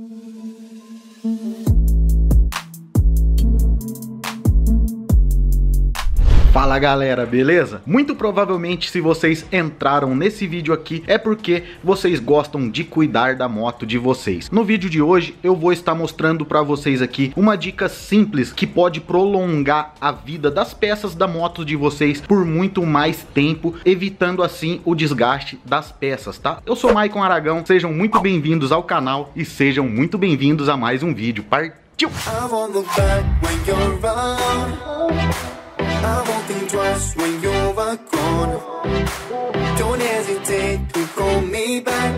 Mm-hmm. Fala galera, beleza? Muito provavelmente se vocês entraram nesse vídeo aqui é porque vocês gostam de cuidar da moto de vocês. No vídeo de hoje eu vou estar mostrando para vocês aqui uma dica simples que pode prolongar a vida das peças da moto de vocês por muito mais tempo, evitando assim o desgaste das peças, tá? Eu sou Maicon Aragão, sejam muito bem-vindos ao canal e sejam muito bem-vindos a mais um vídeo. Partiu! I won't think twice when you're gone. Don't hesitate to call me back.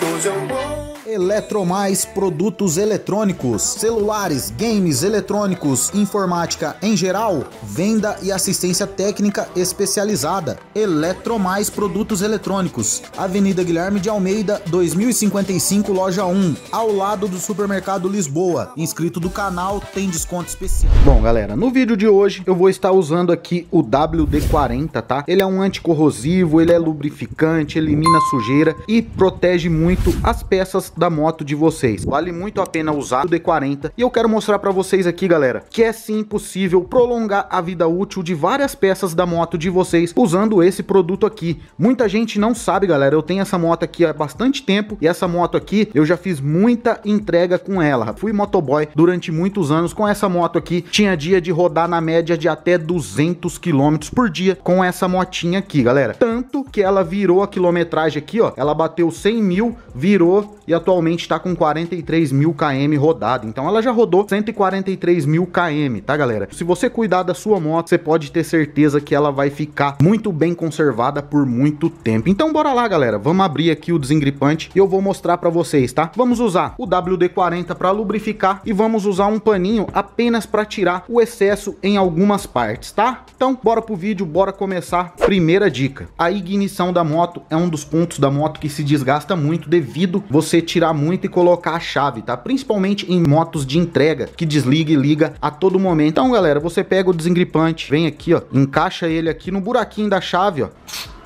Cause I won't. Eletromais produtos eletrônicos, celulares, games eletrônicos, informática em geral, venda e assistência técnica especializada. Eletromais produtos eletrônicos, Avenida Guilherme de Almeida, 2055, loja 1, ao lado do Supermercado Lisboa. Inscrito do canal tem desconto especial. Bom, galera, no vídeo de hoje eu vou estar usando aqui o WD-40, tá? Ele é um anticorrosivo, ele é lubrificante, elimina sujeira e protege muito as peças da moto de vocês. Vale muito a pena usar o D40 e eu quero mostrar para vocês aqui, galera, que é sim possível prolongar a vida útil de várias peças da moto de vocês usando esse produto aqui. Muita gente não sabe, galera, eu tenho essa moto aqui há bastante tempo e essa moto aqui eu já fiz muita entrega com ela. Fui motoboy durante muitos anos com essa moto aqui, tinha dia de rodar na média de até 200 km por dia com essa motinha aqui, galera. Tanto que ela virou a quilometragem aqui, ó, ela bateu 100 mil, virou e a atualmente está com 43 mil km rodado. Então ela já rodou 143 mil km, tá, galera? Se você cuidar da sua moto, você pode ter certeza que ela vai ficar muito bem conservada por muito tempo. Então bora lá, galera. Vamos abrir aqui o desengripante e eu vou mostrar para vocês, tá? Vamos usar o WD-40 para lubrificar e vamos usar um paninho apenas para tirar o excesso em algumas partes, tá? Então bora pro vídeo, bora começar. Primeira dica. A ignição da moto é um dos pontos da moto que se desgasta muito devido você tirar tirar muito e colocar a chave, tá? Principalmente em motos de entrega, que desliga e liga a todo momento. Então, galera, você pega o desengripante, vem aqui, ó, encaixa ele aqui no buraquinho da chave, ó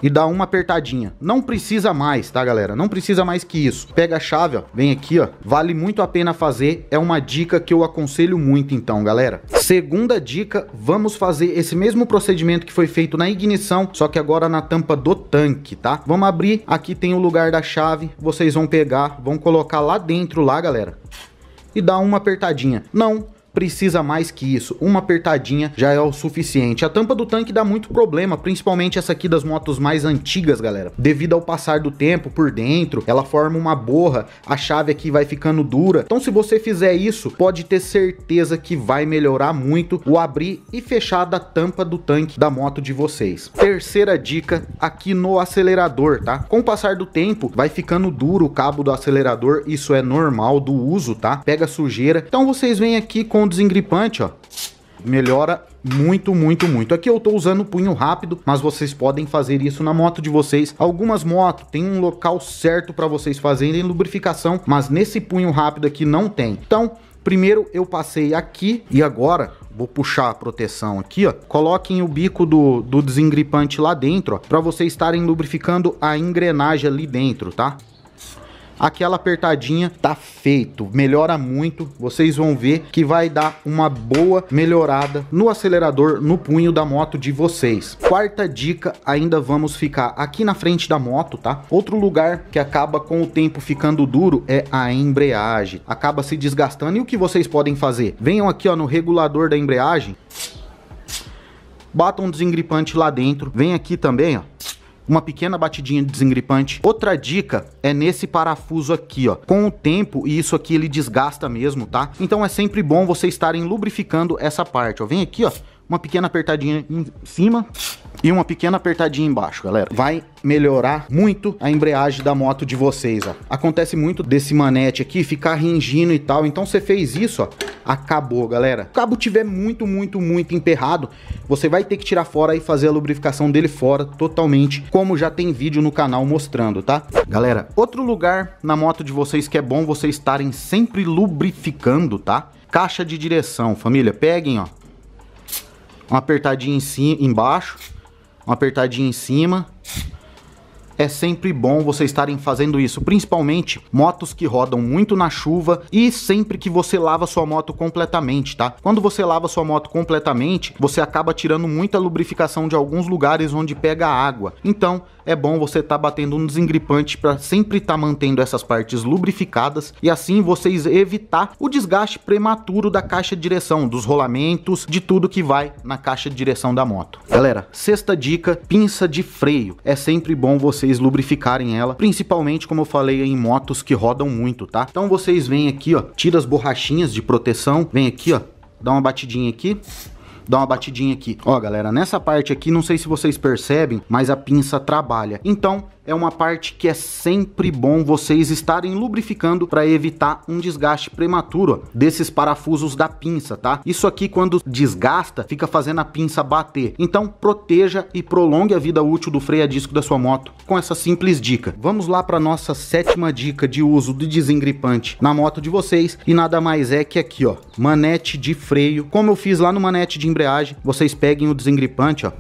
e dá uma apertadinha. Não precisa mais, tá, galera? Não precisa mais que isso. Pega a chave, ó, vem aqui, ó. Vale muito a pena fazer, é uma dica que eu aconselho muito então, galera. Segunda dica, vamos fazer esse mesmo procedimento que foi feito na ignição, só que agora na tampa do tanque, tá? Vamos abrir, aqui tem o lugar da chave, vocês vão pegar, vão colocar lá dentro lá, galera, e dá uma apertadinha. Não, precisa mais que isso. Uma apertadinha já é o suficiente. A tampa do tanque dá muito problema, principalmente essa aqui das motos mais antigas, galera. Devido ao passar do tempo por dentro, ela forma uma borra, a chave aqui vai ficando dura. Então se você fizer isso, pode ter certeza que vai melhorar muito o abrir e fechar da tampa do tanque da moto de vocês. Terceira dica aqui no acelerador, tá? Com o passar do tempo, vai ficando duro o cabo do acelerador, isso é normal do uso, tá? Pega sujeira. Então vocês vêm aqui com com o desengripante, ó, melhora muito, muito, muito. Aqui eu tô usando o punho rápido, mas vocês podem fazer isso na moto de vocês. Algumas motos tem um local certo para vocês fazerem lubrificação, mas nesse punho rápido aqui não tem. Então, primeiro eu passei aqui e agora vou puxar a proteção aqui, ó. Coloquem o bico do, do desengripante lá dentro, ó, para vocês estarem lubrificando a engrenagem ali dentro, tá? aquela apertadinha, tá feito. Melhora muito, vocês vão ver que vai dar uma boa melhorada no acelerador, no punho da moto de vocês. Quarta dica, ainda vamos ficar aqui na frente da moto, tá? Outro lugar que acaba com o tempo ficando duro é a embreagem. Acaba se desgastando e o que vocês podem fazer? Venham aqui ó, no regulador da embreagem, batam um desengripante lá dentro, vem aqui também ó, uma pequena batidinha de desengripante. Outra dica é nesse parafuso aqui, ó. Com o tempo, e isso aqui ele desgasta mesmo, tá? Então é sempre bom você estarem lubrificando essa parte, ó. Vem aqui, ó uma pequena apertadinha em cima e uma pequena apertadinha embaixo, galera. Vai melhorar muito a embreagem da moto de vocês, ó. Acontece muito desse manete aqui ficar ringindo e tal. Então você fez isso, ó, acabou, galera. Se o cabo tiver muito, muito, muito emperrado, você vai ter que tirar fora e fazer a lubrificação dele fora totalmente, como já tem vídeo no canal mostrando, tá? Galera, outro lugar na moto de vocês que é bom vocês estarem sempre lubrificando, tá? Caixa de direção, família, peguem, ó, uma apertadinha em cima, embaixo, uma apertadinha em cima é sempre bom você estarem fazendo isso, principalmente motos que rodam muito na chuva e sempre que você lava sua moto completamente, tá? Quando você lava sua moto completamente, você acaba tirando muita lubrificação de alguns lugares onde pega água. Então, é bom você estar tá batendo um desengripante para sempre estar tá mantendo essas partes lubrificadas e assim vocês evitar o desgaste prematuro da caixa de direção, dos rolamentos, de tudo que vai na caixa de direção da moto. Galera, sexta dica, pinça de freio. É sempre bom você vocês lubrificarem ela, principalmente como eu falei em motos que rodam muito, tá? Então vocês vêm aqui, ó, tira as borrachinhas de proteção, vem aqui, ó, dá uma batidinha aqui, dá uma batidinha aqui. Ó, galera, nessa parte aqui, não sei se vocês percebem, mas a pinça trabalha. Então, é uma parte que é sempre bom vocês estarem lubrificando para evitar um desgaste prematuro desses parafusos da pinça, tá? Isso aqui quando desgasta, fica fazendo a pinça bater. Então proteja e prolongue a vida útil do freio a disco da sua moto com essa simples dica. Vamos lá para nossa sétima dica de uso do desengripante na moto de vocês e nada mais é que aqui, ó, manete de freio. Como eu fiz lá no manete de embreagem, vocês peguem o desengripante, ó,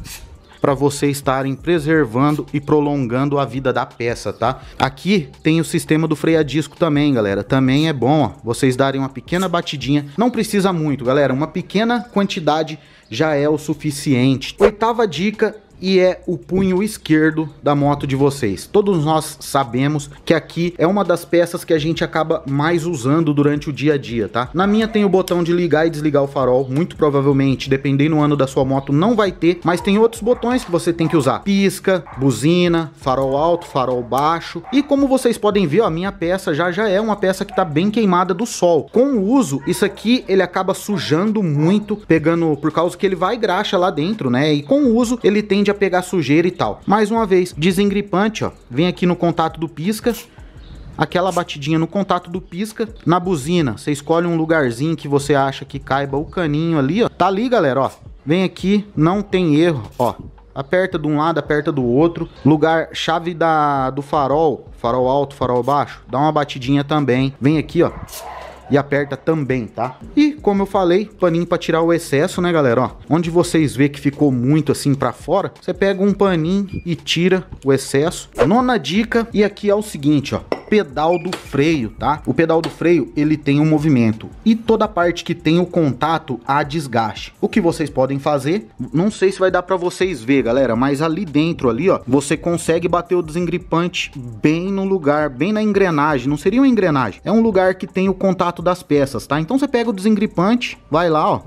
para você estarem preservando e prolongando a vida da peça, tá? Aqui tem o sistema do freio a disco também, galera. Também é bom, ó, vocês darem uma pequena batidinha. Não precisa muito, galera. Uma pequena quantidade já é o suficiente. Oitava dica e é o punho esquerdo da moto de vocês. Todos nós sabemos que aqui é uma das peças que a gente acaba mais usando durante o dia a dia, tá? Na minha tem o botão de ligar e desligar o farol, muito provavelmente, dependendo do ano da sua moto, não vai ter, mas tem outros botões que você tem que usar. Pisca, buzina, farol alto, farol baixo. E como vocês podem ver, ó, a minha peça já já é uma peça que tá bem queimada do sol. Com o uso, isso aqui ele acaba sujando muito, pegando por causa que ele vai graxa lá dentro, né? E com o uso, ele tende tende a pegar sujeira e tal. Mais uma vez, desengripante, ó. Vem aqui no contato do pisca, aquela batidinha no contato do pisca. Na buzina, você escolhe um lugarzinho que você acha que caiba o caninho ali, ó. Tá ali, galera, ó. Vem aqui, não tem erro, ó. Aperta de um lado, aperta do outro. Lugar, chave da, do farol, farol alto, farol baixo, dá uma batidinha também. Vem aqui, ó e aperta também, tá? E como eu falei, paninho para tirar o excesso, né, galera? Ó, onde vocês vê que ficou muito assim para fora, você pega um paninho e tira o excesso. Nona dica e aqui é o seguinte, ó pedal do freio, tá? O pedal do freio, ele tem um movimento e toda parte que tem o contato há desgaste. O que vocês podem fazer, não sei se vai dar para vocês ver, galera, mas ali dentro ali, ó, você consegue bater o desengripante bem no lugar, bem na engrenagem, não seria uma engrenagem, é um lugar que tem o contato das peças, tá? Então você pega o desengripante, vai lá, ó,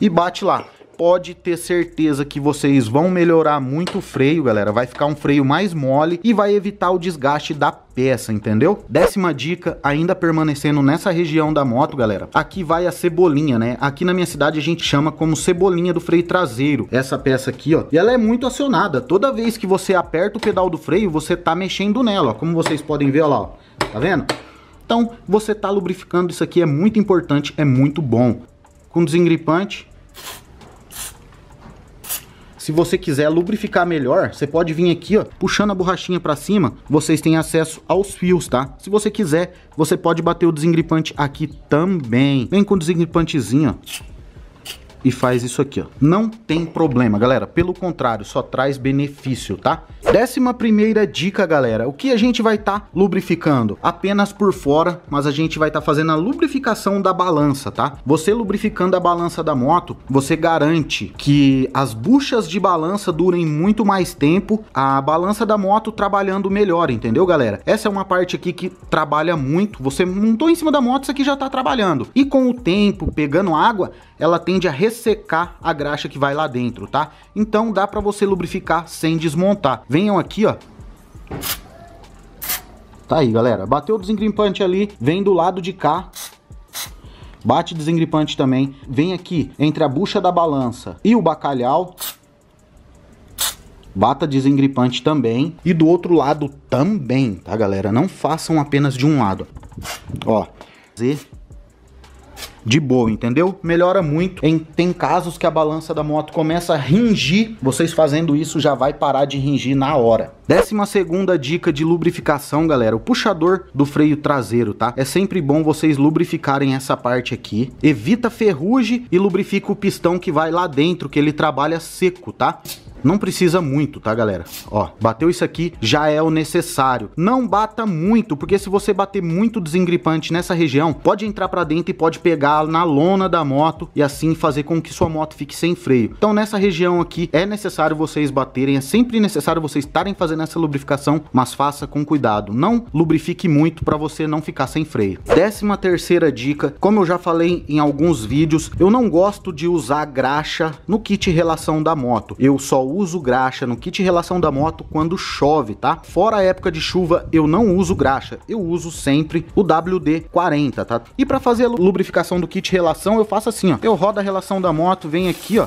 e bate lá pode ter certeza que vocês vão melhorar muito o freio, galera. Vai ficar um freio mais mole e vai evitar o desgaste da peça, entendeu? Décima dica, ainda permanecendo nessa região da moto, galera. Aqui vai a cebolinha, né? Aqui na minha cidade a gente chama como cebolinha do freio traseiro. Essa peça aqui, ó. E ela é muito acionada. Toda vez que você aperta o pedal do freio, você tá mexendo nela, ó. Como vocês podem ver, ó lá, ó. Tá vendo? Então, você tá lubrificando isso aqui, é muito importante, é muito bom. Com desengripante, se você quiser lubrificar melhor, você pode vir aqui, ó, puxando a borrachinha para cima, vocês têm acesso aos fios, tá? Se você quiser, você pode bater o desengripante aqui também. Vem com o desengripantezinho, ó e faz isso aqui, ó. Não tem problema, galera. Pelo contrário, só traz benefício, tá? Décima primeira dica, galera. O que a gente vai estar tá lubrificando? Apenas por fora, mas a gente vai estar tá fazendo a lubrificação da balança, tá? Você lubrificando a balança da moto, você garante que as buchas de balança durem muito mais tempo, a balança da moto trabalhando melhor, entendeu, galera? Essa é uma parte aqui que trabalha muito. Você montou em cima da moto, isso aqui já tá trabalhando. E com o tempo, pegando água, ela tende a ressecar a graxa que vai lá dentro, tá? Então dá para você lubrificar sem desmontar. Venham aqui, ó. Tá aí, galera. Bateu o desengripante ali, vem do lado de cá, bate desengripante também, vem aqui entre a bucha da balança e o bacalhau, bata desengripante também e do outro lado também, tá galera? Não façam apenas de um lado, ó, fazer de boa, entendeu? Melhora muito. Em, tem casos que a balança da moto começa a ringir, vocês fazendo isso já vai parar de ringir na hora. Décima segunda dica de lubrificação, galera, o puxador do freio traseiro, tá? É sempre bom vocês lubrificarem essa parte aqui. Evita ferrugem e lubrifica o pistão que vai lá dentro, que ele trabalha seco, tá? Não precisa muito, tá, galera? Ó, bateu isso aqui, já é o necessário. Não bata muito, porque se você bater muito desengripante nessa região, pode entrar para dentro e pode pegar na lona da moto e assim fazer com que sua moto fique sem freio. Então, nessa região aqui, é necessário vocês baterem, é sempre necessário vocês estarem fazendo essa lubrificação, mas faça com cuidado. Não lubrifique muito para você não ficar sem freio. Décima terceira dica, como eu já falei em alguns vídeos, eu não gosto de usar graxa no kit relação da moto. Eu só uso graxa no kit relação da moto quando chove, tá? Fora a época de chuva, eu não uso graxa, eu uso sempre o WD-40, tá? E para fazer a lubrificação do kit relação, eu faço assim, ó. Eu rodo a relação da moto, vem aqui, ó,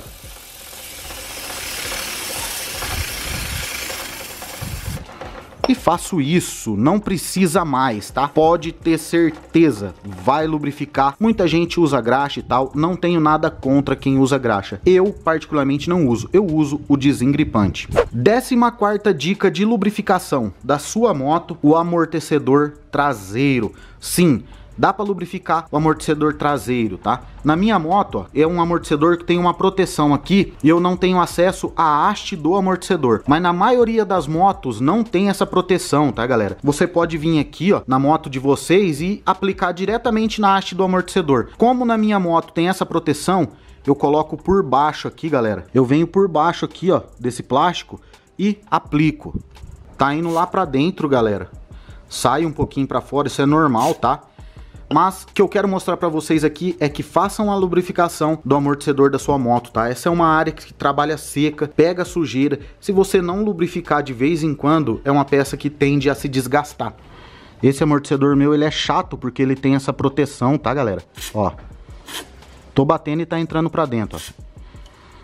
e faço isso, não precisa mais, tá? Pode ter certeza, vai lubrificar. Muita gente usa graxa e tal, não tenho nada contra quem usa graxa. Eu, particularmente, não uso, eu uso o desengripante. Décima quarta dica de lubrificação da sua moto, o amortecedor traseiro. Sim, Dá para lubrificar o amortecedor traseiro, tá? Na minha moto, ó, é um amortecedor que tem uma proteção aqui e eu não tenho acesso à haste do amortecedor. Mas na maioria das motos não tem essa proteção, tá, galera? Você pode vir aqui, ó, na moto de vocês e aplicar diretamente na haste do amortecedor. Como na minha moto tem essa proteção, eu coloco por baixo aqui, galera. Eu venho por baixo aqui, ó, desse plástico e aplico. Tá indo lá pra dentro, galera. Sai um pouquinho pra fora, isso é normal, tá? Mas o que eu quero mostrar para vocês aqui é que façam a lubrificação do amortecedor da sua moto, tá? Essa é uma área que trabalha seca, pega sujeira. Se você não lubrificar de vez em quando, é uma peça que tende a se desgastar. Esse amortecedor meu, ele é chato porque ele tem essa proteção, tá, galera? Ó. Tô batendo e tá entrando para dentro, ó.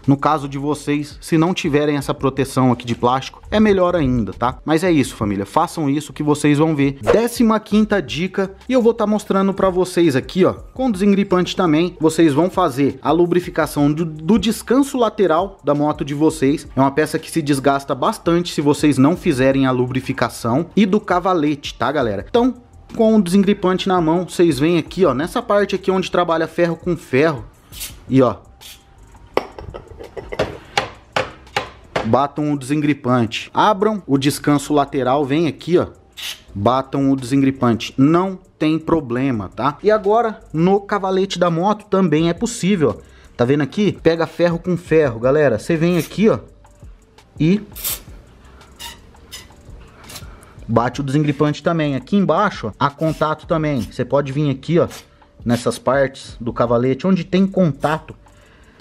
No caso de vocês, se não tiverem essa proteção aqui de plástico, é melhor ainda, tá? Mas é isso, família. Façam isso que vocês vão ver. 15 quinta dica, e eu vou estar tá mostrando para vocês aqui, ó, com desengripante também, vocês vão fazer a lubrificação do, do descanso lateral da moto de vocês. É uma peça que se desgasta bastante se vocês não fizerem a lubrificação e do cavalete, tá, galera? Então, com o desengripante na mão, vocês vêm aqui, ó, nessa parte aqui onde trabalha ferro com ferro, e ó, batam o desengripante. Abram o descanso lateral, vem aqui, ó. Batam o desengripante. Não tem problema, tá? E agora, no cavalete da moto também é possível, ó. Tá vendo aqui? Pega ferro com ferro, galera. Você vem aqui, ó, e bate o desengripante também. Aqui embaixo, ó, há contato também. Você pode vir aqui, ó, nessas partes do cavalete, onde tem contato,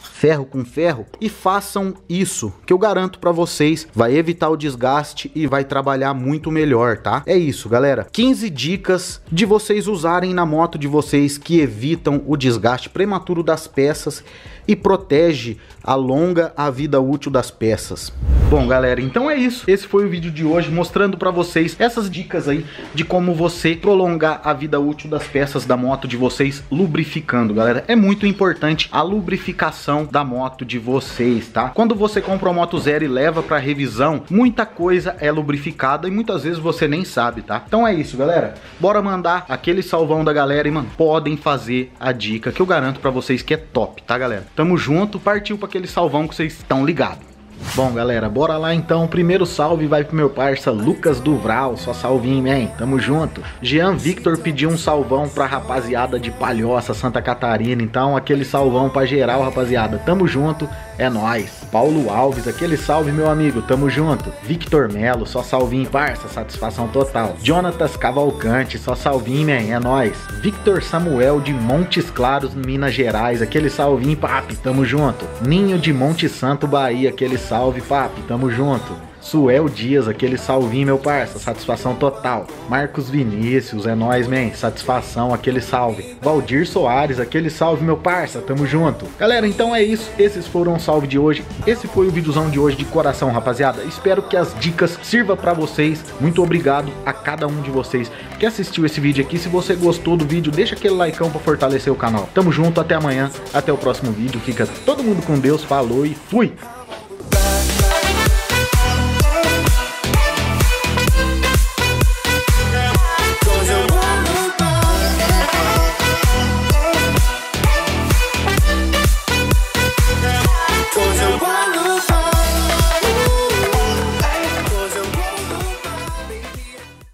ferro com ferro e façam isso, que eu garanto para vocês, vai evitar o desgaste e vai trabalhar muito melhor, tá? É isso, galera. 15 dicas de vocês usarem na moto de vocês que evitam o desgaste prematuro das peças e protege, alonga a vida útil das peças. Bom, galera, então é isso. Esse foi o vídeo de hoje mostrando para vocês essas dicas aí de como você prolongar a vida útil das peças da moto de vocês lubrificando, galera. É muito importante a lubrificação manutenção da moto de vocês, tá? Quando você compra uma moto zero e leva para revisão, muita coisa é lubrificada e muitas vezes você nem sabe, tá? Então é isso, galera. Bora mandar aquele salvão da galera e, mano, podem fazer a dica que eu garanto para vocês que é top, tá, galera? Tamo junto, partiu para aquele salvão que vocês estão ligados. Bom, galera, bora lá então. Primeiro salve vai pro meu parça Lucas Duvral. Só salvinho, hein? Tamo junto. Jean Victor pediu um salvão pra rapaziada de Palhoça, Santa Catarina. Então, aquele salvão pra geral, rapaziada. Tamo junto. É nós, Paulo Alves, aquele salve meu amigo, tamo junto. Victor Melo, só salvinho, parça, satisfação total. Jonatas Cavalcante, só salvinho, man, é nós. Victor Samuel de Montes Claros, Minas Gerais, aquele salvinho, papi, tamo junto. Ninho de Monte Santo, Bahia, aquele salve, papi, tamo junto. Suel Dias, aquele salvinho, meu parça. Satisfação total. Marcos Vinícius, é nóis, man. Satisfação, aquele salve. Valdir Soares, aquele salve, meu parça. Tamo junto. Galera, então é isso. Esses foram os salve de hoje. Esse foi o videozão de hoje de coração, rapaziada. Espero que as dicas sirva para vocês. Muito obrigado a cada um de vocês que assistiu esse vídeo aqui. Se você gostou do vídeo, deixa aquele likeão pra fortalecer o canal. Tamo junto, até amanhã. Até o próximo vídeo. Fica todo mundo com Deus. Falou e fui!